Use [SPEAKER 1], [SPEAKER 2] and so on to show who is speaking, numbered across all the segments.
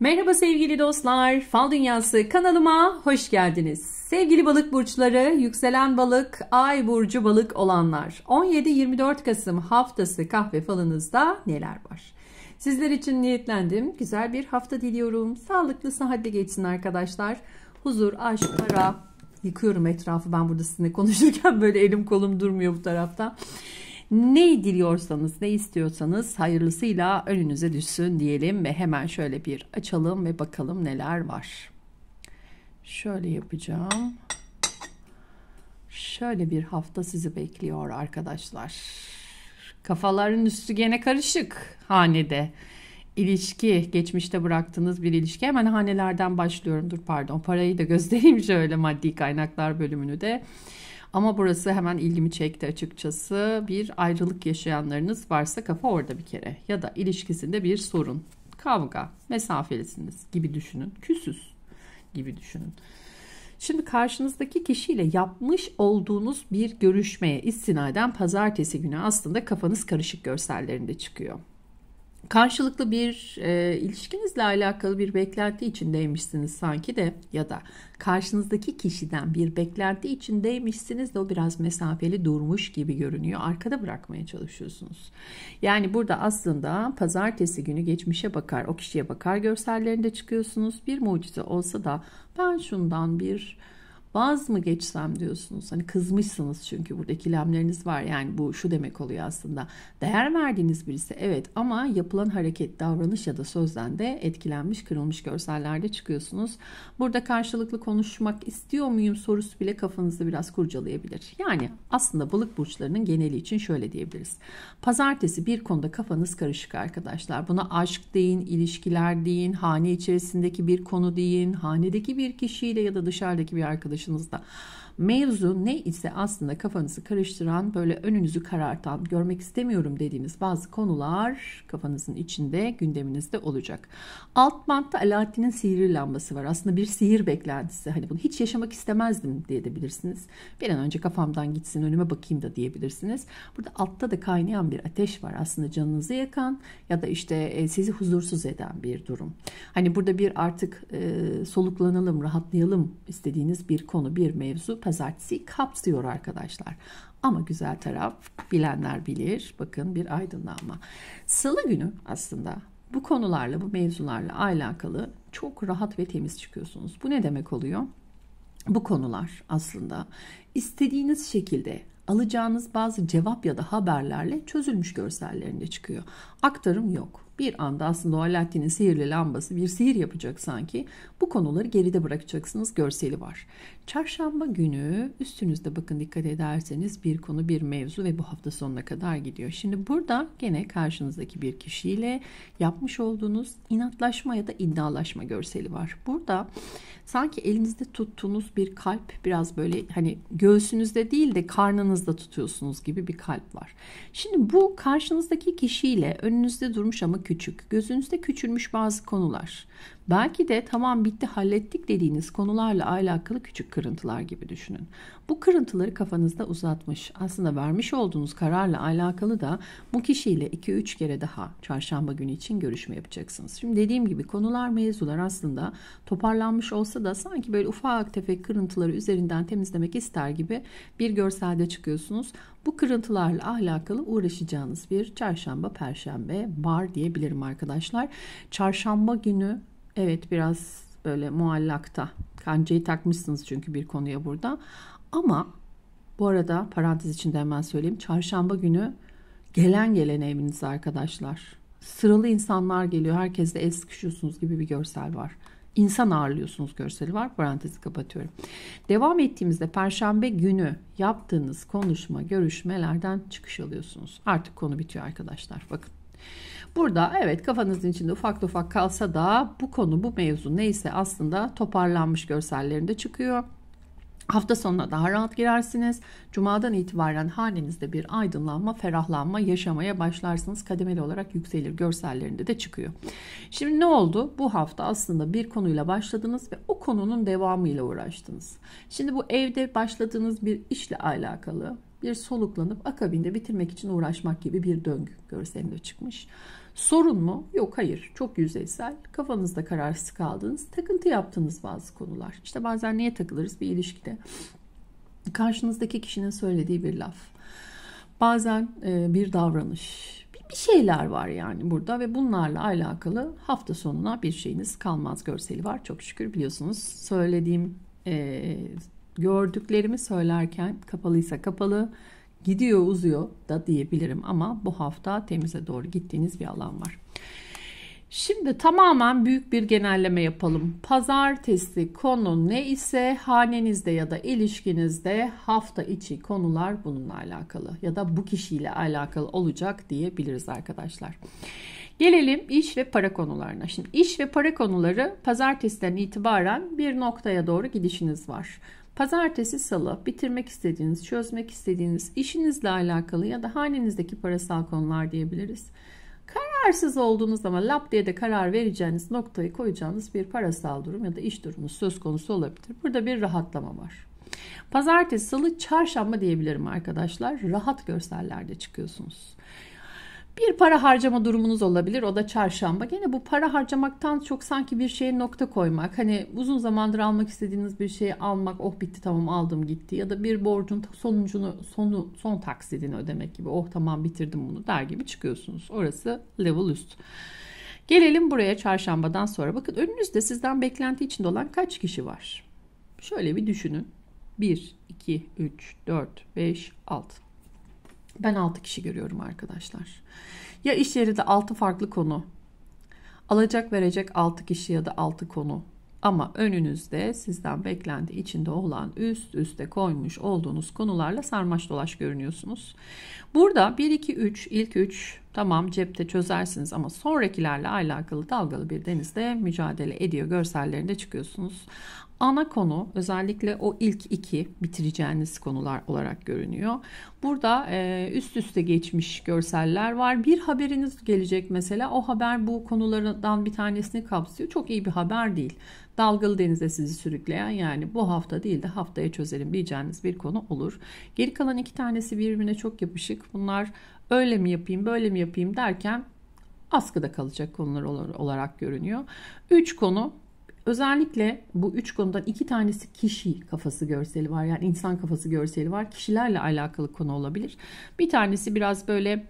[SPEAKER 1] Merhaba sevgili dostlar. Fal Dünyası kanalıma hoş geldiniz. Sevgili balık burçları, yükselen balık, ay burcu balık olanlar. 17-24 Kasım haftası kahve falınızda neler var? Sizler için niyetlendim. Güzel bir hafta diliyorum. Sağlıklı, sıhhatli geçsin arkadaşlar. Huzur, aşk, para. Yıkıyorum etrafı ben burada sizinle konuşurken böyle elim kolum durmuyor bu tarafta. Ne diliyorsanız, ne istiyorsanız hayırlısıyla önünüze düşsün diyelim ve hemen şöyle bir açalım ve bakalım neler var. Şöyle yapacağım. Şöyle bir hafta sizi bekliyor arkadaşlar. Kafaların üstü gene karışık hanede. İlişki, geçmişte bıraktığınız bir ilişki. Hemen hanelerden başlıyorum. Dur pardon parayı da göstereyim şöyle maddi kaynaklar bölümünü de. Ama burası hemen ilgimi çekti açıkçası. Bir ayrılık yaşayanlarınız varsa kafa orada bir kere. Ya da ilişkisinde bir sorun, kavga, mesafelisiniz gibi düşünün. Küsüz gibi düşünün. Şimdi karşınızdaki kişiyle yapmış olduğunuz bir görüşmeye istinaden pazartesi günü aslında kafanız karışık görsellerinde çıkıyor karşılıklı bir e, ilişkinizle alakalı bir beklenti içindeymişsiniz sanki de ya da karşınızdaki kişiden bir beklenti içindeymişsiniz de o biraz mesafeli durmuş gibi görünüyor. Arkada bırakmaya çalışıyorsunuz. Yani burada aslında pazartesi günü geçmişe bakar, o kişiye bakar görsellerinde çıkıyorsunuz. Bir mucize olsa da ben şundan bir Vaz mı geçsem diyorsunuz. Hani kızmışsınız çünkü burada ikilemleriniz var. Yani bu şu demek oluyor aslında. Değer verdiğiniz birisi evet ama yapılan hareket, davranış ya da sözden de etkilenmiş, kırılmış görsellerde çıkıyorsunuz. Burada karşılıklı konuşmak istiyor muyum sorusu bile kafanızı biraz kurcalayabilir. Yani aslında balık burçlarının geneli için şöyle diyebiliriz. Pazartesi bir konuda kafanız karışık arkadaşlar. Buna aşk deyin, ilişkiler deyin, hane içerisindeki bir konu deyin, hanedeki bir kişiyle ya da dışarıdaki bir arkadaş точно знаю. Mevzu ne ise aslında kafanızı karıştıran, böyle önünüzü karartan, görmek istemiyorum dediğiniz bazı konular kafanızın içinde, gündeminizde olacak. Alt bantta Alaaddin'in sihir lambası var. Aslında bir sihir beklentisi. Hani bunu hiç yaşamak istemezdim diye de bilirsiniz. Bir an önce kafamdan gitsin, önüme bakayım da diyebilirsiniz. Burada altta da kaynayan bir ateş var. Aslında canınızı yakan ya da işte e, sizi huzursuz eden bir durum. Hani burada bir artık e, soluklanalım, rahatlayalım istediğiniz bir konu, bir mevzu pazartesiyi kapsıyor arkadaşlar. Ama güzel taraf bilenler bilir. Bakın bir aydınlanma. Salı günü aslında bu konularla, bu mevzularla alakalı çok rahat ve temiz çıkıyorsunuz. Bu ne demek oluyor? Bu konular aslında istediğiniz şekilde alacağınız bazı cevap ya da haberlerle çözülmüş görsellerinde çıkıyor. Aktarım yok. Bir anda aslında o Aladdin'in sihirli lambası bir sihir yapacak sanki. Bu konuları geride bırakacaksınız görseli var. Çarşamba günü üstünüzde bakın dikkat ederseniz bir konu bir mevzu ve bu hafta sonuna kadar gidiyor. Şimdi burada gene karşınızdaki bir kişiyle yapmış olduğunuz inatlaşma ya da iddialaşma görseli var. Burada sanki elinizde tuttuğunuz bir kalp biraz böyle hani göğsünüzde değil de karnınızda tutuyorsunuz gibi bir kalp var. Şimdi bu karşınızdaki kişiyle önünüzde durmuş ama küçük. Gözünüzde küçülmüş bazı konular. Belki de tamam bitti hallettik dediğiniz konularla alakalı küçük kırıntılar gibi düşünün. Bu kırıntıları kafanızda uzatmış, aslında vermiş olduğunuz kararla alakalı da bu kişiyle 2-3 kere daha çarşamba günü için görüşme yapacaksınız. Şimdi dediğim gibi konular mevzular aslında toparlanmış olsa da sanki böyle ufak tefek kırıntıları üzerinden temizlemek ister gibi bir görselde çıkıyorsunuz. Bu kırıntılarla alakalı uğraşacağınız bir çarşamba, perşembe var diyebilirim arkadaşlar. Çarşamba günü Evet biraz böyle muallakta. Kancayı takmışsınız çünkü bir konuya burada. Ama bu arada parantez içinde hemen söyleyeyim. Çarşamba günü gelen gelen evinize arkadaşlar. Sıralı insanlar geliyor. Herkesle el sıkışıyorsunuz gibi bir görsel var. İnsan ağırlıyorsunuz görseli var. Parantezi kapatıyorum. Devam ettiğimizde perşembe günü yaptığınız konuşma, görüşmelerden çıkış alıyorsunuz. Artık konu bitiyor arkadaşlar. Bakın. Burada evet kafanızın içinde ufak ufak kalsa da bu konu bu mevzu neyse aslında toparlanmış görsellerinde çıkıyor. Hafta sonuna daha rahat girersiniz. Cumadan itibaren halinizde bir aydınlanma, ferahlanma yaşamaya başlarsınız. Kademeli olarak yükselir görsellerinde de çıkıyor. Şimdi ne oldu? Bu hafta aslında bir konuyla başladınız ve o konunun devamıyla uğraştınız. Şimdi bu evde başladığınız bir işle alakalı bir soluklanıp akabinde bitirmek için uğraşmak gibi bir döngü görselinde çıkmış. Sorun mu? Yok hayır. Çok yüzeysel. Kafanızda kararsız kaldınız takıntı yaptığınız bazı konular. İşte bazen niye takılırız bir ilişkide? Karşınızdaki kişinin söylediği bir laf. Bazen e, bir davranış. Bir, bir şeyler var yani burada ve bunlarla alakalı hafta sonuna bir şeyiniz kalmaz görseli var. Çok şükür biliyorsunuz söylediğim e, gördüklerimi söylerken kapalıysa kapalı, gidiyor uzuyor da diyebilirim ama bu hafta temize doğru gittiğiniz bir alan var. Şimdi tamamen büyük bir genelleme yapalım. Pazartesi konu ne ise hanenizde ya da ilişkinizde hafta içi konular bununla alakalı ya da bu kişiyle alakalı olacak diyebiliriz arkadaşlar. Gelelim iş ve para konularına. Şimdi iş ve para konuları pazartesiden itibaren bir noktaya doğru gidişiniz var. Pazartesi, salı bitirmek istediğiniz, çözmek istediğiniz işinizle alakalı ya da hanenizdeki parasal konular diyebiliriz. Kararsız olduğunuz zaman lap diye de karar vereceğiniz noktayı koyacağınız bir parasal durum ya da iş durumu söz konusu olabilir. Burada bir rahatlama var. Pazartesi, salı, çarşamba diyebilirim arkadaşlar. Rahat görsellerde çıkıyorsunuz. Bir para harcama durumunuz olabilir. O da çarşamba. Gene bu para harcamaktan çok sanki bir şeye nokta koymak. Hani uzun zamandır almak istediğiniz bir şeyi almak. Oh bitti tamam aldım gitti. Ya da bir borcun sonucunu sonu son taksidini ödemek gibi. Oh tamam bitirdim bunu der gibi çıkıyorsunuz. Orası level üst. Gelelim buraya çarşambadan sonra. Bakın önünüzde sizden beklenti içinde olan kaç kişi var? Şöyle bir düşünün. 1, 2, 3, 4, 5, 6. Ben 6 kişi görüyorum arkadaşlar. Ya iş de 6 farklı konu. Alacak verecek 6 kişi ya da 6 konu. Ama önünüzde sizden beklendi içinde olan üst üste koymuş olduğunuz konularla sarmaş dolaş görünüyorsunuz. Burada 1 2 3 ilk 3 Tamam cepte çözersiniz ama sonrakilerle alakalı dalgalı bir denizde mücadele ediyor görsellerinde çıkıyorsunuz. Ana konu özellikle o ilk iki bitireceğiniz konular olarak görünüyor. Burada e, üst üste geçmiş görseller var. Bir haberiniz gelecek mesela o haber bu konulardan bir tanesini kapsıyor. Çok iyi bir haber değil. Dalgalı denize sizi sürükleyen yani bu hafta değil de haftaya çözelim diyeceğiniz bir konu olur. Geri kalan iki tanesi birbirine çok yapışık. Bunlar öyle mi yapayım böyle mi yapayım derken askıda kalacak konular olarak görünüyor. Üç konu özellikle bu üç konudan iki tanesi kişi kafası görseli var. Yani insan kafası görseli var. Kişilerle alakalı konu olabilir. Bir tanesi biraz böyle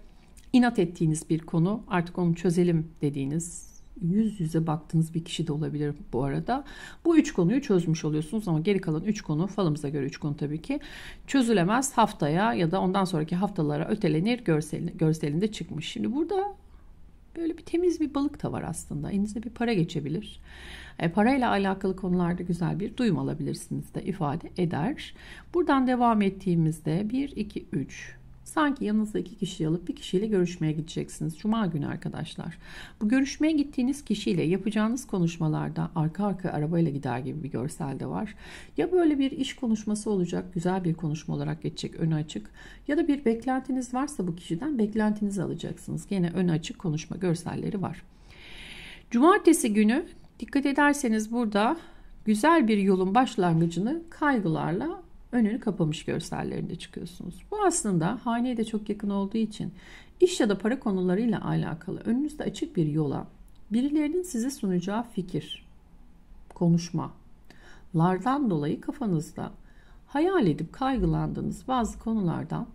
[SPEAKER 1] inat ettiğiniz bir konu artık onu çözelim dediğiniz yüz yüze baktığınız bir kişi de olabilir bu arada. Bu üç konuyu çözmüş oluyorsunuz ama geri kalan üç konu falımıza göre üç konu tabii ki çözülemez haftaya ya da ondan sonraki haftalara ötelenir görselinde, görselinde çıkmış. Şimdi burada böyle bir temiz bir balık da var aslında. Elinize bir para geçebilir. E, parayla alakalı konularda güzel bir duyum alabilirsiniz de ifade eder. Buradan devam ettiğimizde 1, 2, 3, Sanki yanınızda iki kişi alıp bir kişiyle görüşmeye gideceksiniz. Cuma günü arkadaşlar. Bu görüşmeye gittiğiniz kişiyle yapacağınız konuşmalarda arka arka arabayla gider gibi bir görsel de var. Ya böyle bir iş konuşması olacak, güzel bir konuşma olarak geçecek, ön açık. Ya da bir beklentiniz varsa bu kişiden beklentinizi alacaksınız. Gene ön açık konuşma görselleri var. Cumartesi günü dikkat ederseniz burada güzel bir yolun başlangıcını kaygılarla önünü kapamış görsellerinde çıkıyorsunuz. Bu aslında haneye de çok yakın olduğu için iş ya da para konularıyla alakalı önünüzde açık bir yola birilerinin size sunacağı fikir, konuşma lardan dolayı kafanızda hayal edip kaygılandığınız bazı konulardan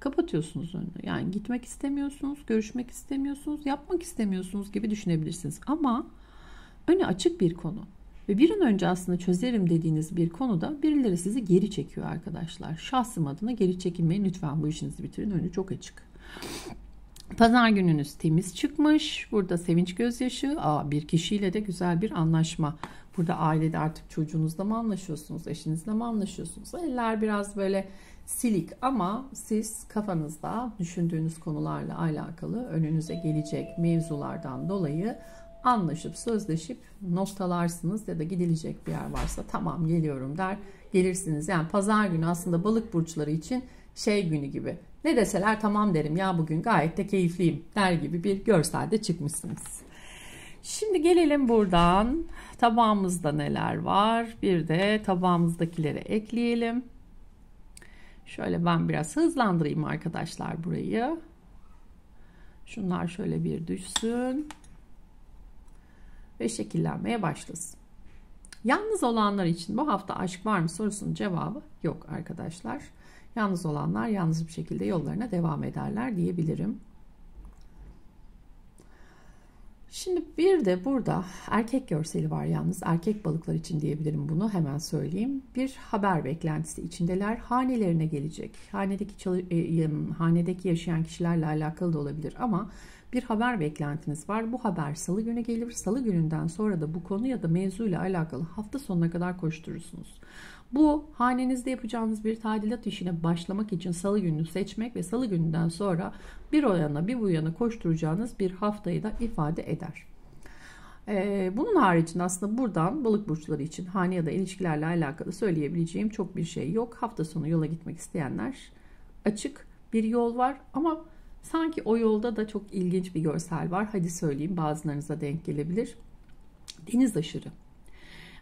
[SPEAKER 1] kapatıyorsunuz önünü. Yani gitmek istemiyorsunuz, görüşmek istemiyorsunuz, yapmak istemiyorsunuz gibi düşünebilirsiniz. Ama önü açık bir konu. Ve bir an önce aslında çözerim dediğiniz bir konuda birileri sizi geri çekiyor arkadaşlar. Şahsım adına geri çekinmeyin lütfen bu işinizi bitirin önü çok açık. Pazar gününüz temiz çıkmış. Burada sevinç gözyaşı. Aa, bir kişiyle de güzel bir anlaşma. Burada ailede artık çocuğunuzla mı anlaşıyorsunuz? Eşinizle mi anlaşıyorsunuz? Eller biraz böyle silik ama siz kafanızda düşündüğünüz konularla alakalı önünüze gelecek mevzulardan dolayı anlaşıp sözleşip noktalarsınız ya da gidilecek bir yer varsa tamam geliyorum der gelirsiniz. Yani pazar günü aslında balık burçları için şey günü gibi ne deseler tamam derim ya bugün gayet de keyifliyim der gibi bir görselde çıkmışsınız. Şimdi gelelim buradan tabağımızda neler var bir de tabağımızdakileri ekleyelim. Şöyle ben biraz hızlandırayım arkadaşlar burayı. Şunlar şöyle bir düşsün ve şekillenmeye başlasın. Yalnız olanlar için bu hafta aşk var mı sorusunun cevabı yok arkadaşlar. Yalnız olanlar yalnız bir şekilde yollarına devam ederler diyebilirim. Şimdi bir de burada erkek görseli var yalnız. Erkek balıklar için diyebilirim bunu hemen söyleyeyim. Bir haber beklentisi içindeler. Hanelerine gelecek. Hanedeki, e, hanedeki yaşayan kişilerle alakalı da olabilir ama bir haber beklentiniz var. Bu haber salı günü gelir. Salı gününden sonra da bu konu ya da mevzuyla alakalı hafta sonuna kadar koşturursunuz. Bu hanenizde yapacağınız bir tadilat işine başlamak için salı gününü seçmek ve salı gününden sonra bir o yana bir bu yana koşturacağınız bir haftayı da ifade eder. Ee, bunun haricinde aslında buradan balık burçları için hane ya da ilişkilerle alakalı söyleyebileceğim çok bir şey yok. Hafta sonu yola gitmek isteyenler açık bir yol var ama Sanki o yolda da çok ilginç bir görsel var. Hadi söyleyeyim bazılarınıza denk gelebilir. Deniz aşırı.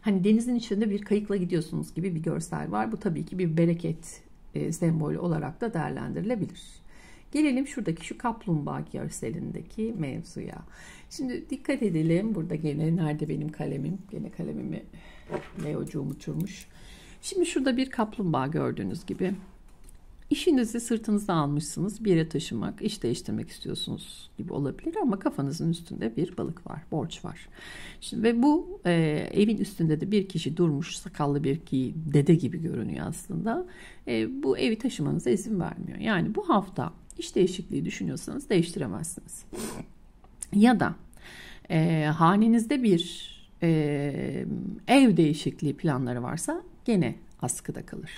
[SPEAKER 1] Hani denizin içinde bir kayıkla gidiyorsunuz gibi bir görsel var. Bu tabii ki bir bereket e, sembolü olarak da değerlendirilebilir. Gelelim şuradaki şu kaplumbağa görselindeki mevzuya. Şimdi dikkat edelim. Burada gene nerede benim kalemim? Gene kalemimi leocuğum uçurmuş. Şimdi şurada bir kaplumbağa gördüğünüz gibi. İşinizi sırtınıza almışsınız bir yere taşımak, iş değiştirmek istiyorsunuz gibi olabilir ama kafanızın üstünde bir balık var, borç var. Şimdi ve bu e, evin üstünde de bir kişi durmuş, sakallı bir ki dede gibi görünüyor aslında. E, bu evi taşımanıza izin vermiyor. Yani bu hafta iş değişikliği düşünüyorsanız değiştiremezsiniz. ya da e, hanenizde bir e, ev değişikliği planları varsa gene askıda kalır.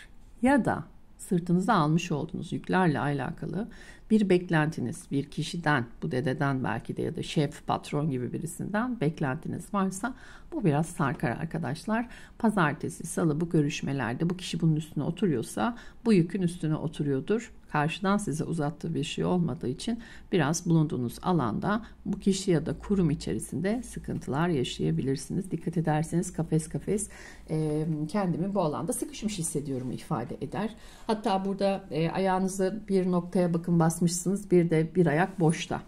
[SPEAKER 1] Ya da sırtınıza almış olduğunuz yüklerle alakalı bir beklentiniz, bir kişiden, bu dededen belki de ya da şef, patron gibi birisinden beklentiniz varsa bu biraz sarkar arkadaşlar. Pazartesi, salı bu görüşmelerde bu kişi bunun üstüne oturuyorsa bu yükün üstüne oturuyordur. Karşıdan size uzattığı bir şey olmadığı için biraz bulunduğunuz alanda bu kişi ya da kurum içerisinde sıkıntılar yaşayabilirsiniz. Dikkat ederseniz kafes kafes e, kendimi bu alanda sıkışmış hissediyorum ifade eder. Hatta burada e, ayağınızı bir noktaya bakın basmışsınız bir de bir ayak boşta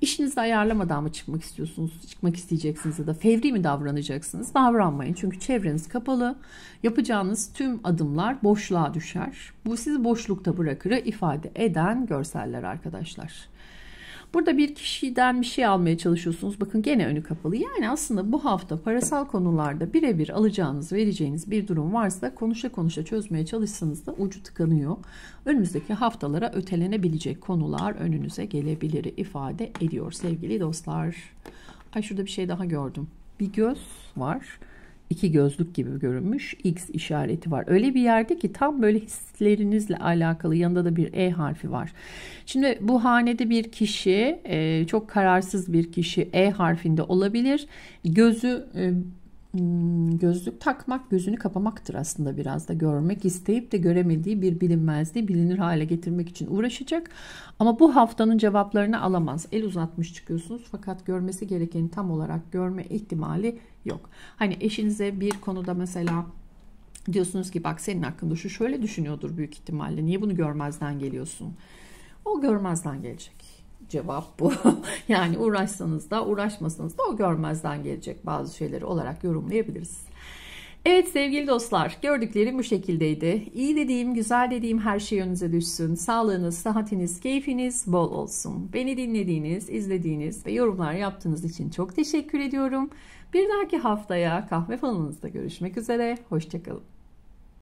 [SPEAKER 1] İşinizi ayarlamadan mı çıkmak istiyorsunuz, çıkmak isteyeceksiniz ya da fevri mi davranacaksınız? Davranmayın çünkü çevreniz kapalı. Yapacağınız tüm adımlar boşluğa düşer. Bu sizi boşlukta bırakır ifade eden görseller arkadaşlar. Burada bir kişiden bir şey almaya çalışıyorsunuz. Bakın gene önü kapalı. Yani aslında bu hafta parasal konularda birebir alacağınız, vereceğiniz bir durum varsa konuşa konuşa çözmeye çalışsanız da ucu tıkanıyor. Önümüzdeki haftalara ötelenebilecek konular önünüze gelebilir ifade ediyor sevgili dostlar. Ay şurada bir şey daha gördüm. Bir göz var iki gözlük gibi görünmüş X işareti var. Öyle bir yerde ki tam böyle hislerinizle alakalı yanında da bir E harfi var. Şimdi bu hanede bir kişi e, çok kararsız bir kişi E harfinde olabilir. Gözü e, Hmm, gözlük takmak gözünü kapamaktır aslında biraz da görmek isteyip de göremediği bir bilinmezliği bilinir hale getirmek için uğraşacak ama bu haftanın cevaplarını alamaz el uzatmış çıkıyorsunuz fakat görmesi gerekeni tam olarak görme ihtimali yok hani eşinize bir konuda mesela diyorsunuz ki bak senin hakkında şu şöyle düşünüyordur büyük ihtimalle niye bunu görmezden geliyorsun o görmezden gelecek cevap bu. yani uğraşsanız da uğraşmasanız da o görmezden gelecek bazı şeyleri olarak yorumlayabiliriz. Evet sevgili dostlar gördüklerim bu şekildeydi. İyi dediğim, güzel dediğim her şey önünüze düşsün. Sağlığınız, sıhhatiniz, keyfiniz bol olsun. Beni dinlediğiniz, izlediğiniz ve yorumlar yaptığınız için çok teşekkür ediyorum. Bir dahaki haftaya kahve falanınızda görüşmek üzere. Hoşçakalın.